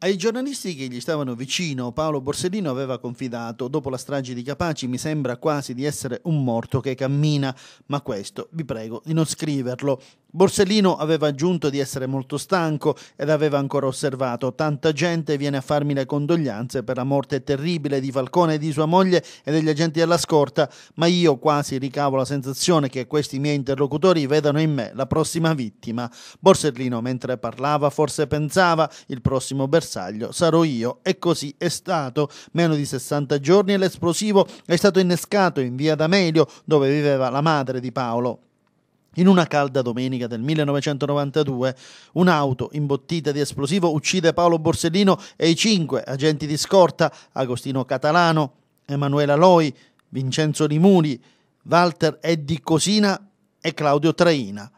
Ai giornalisti che gli stavano vicino, Paolo Borsellino aveva confidato, dopo la strage di Capaci mi sembra quasi di essere un morto che cammina, ma questo vi prego di non scriverlo. Borsellino aveva aggiunto di essere molto stanco ed aveva ancora osservato tanta gente viene a farmi le condoglianze per la morte terribile di Falcone e di sua moglie e degli agenti della scorta, ma io quasi ricavo la sensazione che questi miei interlocutori vedano in me la prossima vittima. Borsellino mentre parlava forse pensava il prossimo bersaglio sarò io e così è stato. Meno di 60 giorni e l'esplosivo è stato innescato in via d'Amelio dove viveva la madre di Paolo. In una calda domenica del 1992, un'auto imbottita di esplosivo uccide Paolo Borsellino e i cinque agenti di scorta Agostino Catalano, Emanuela Loi, Vincenzo Limuri, Walter Eddi Cosina e Claudio Traina.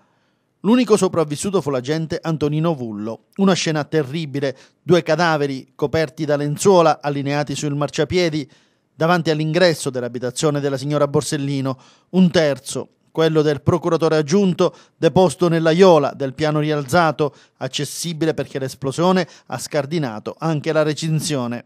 L'unico sopravvissuto fu l'agente Antonino Vullo. Una scena terribile, due cadaveri coperti da lenzuola allineati sul marciapiedi davanti all'ingresso dell'abitazione della signora Borsellino, un terzo quello del procuratore aggiunto deposto nella nell'Aiola, del piano rialzato, accessibile perché l'esplosione ha scardinato anche la recinzione.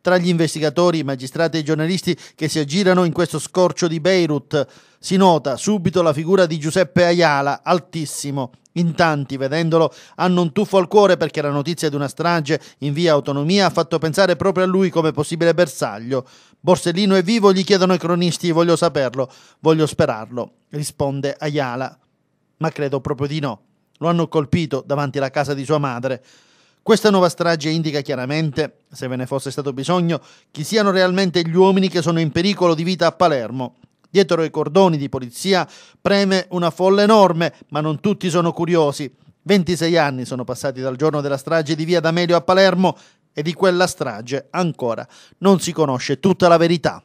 Tra gli investigatori, magistrati e giornalisti che si aggirano in questo scorcio di Beirut si nota subito la figura di Giuseppe Ayala, altissimo, in tanti, vedendolo, hanno un tuffo al cuore perché la notizia di una strage in via Autonomia ha fatto pensare proprio a lui come possibile bersaglio. Borsellino è vivo, gli chiedono i cronisti, voglio saperlo, voglio sperarlo, risponde Ayala. Ma credo proprio di no. Lo hanno colpito davanti alla casa di sua madre. Questa nuova strage indica chiaramente, se ve ne fosse stato bisogno, chi siano realmente gli uomini che sono in pericolo di vita a Palermo. Dietro i cordoni di polizia preme una folla enorme, ma non tutti sono curiosi. 26 anni sono passati dal giorno della strage di via D'Amelio a Palermo e di quella strage ancora non si conosce tutta la verità.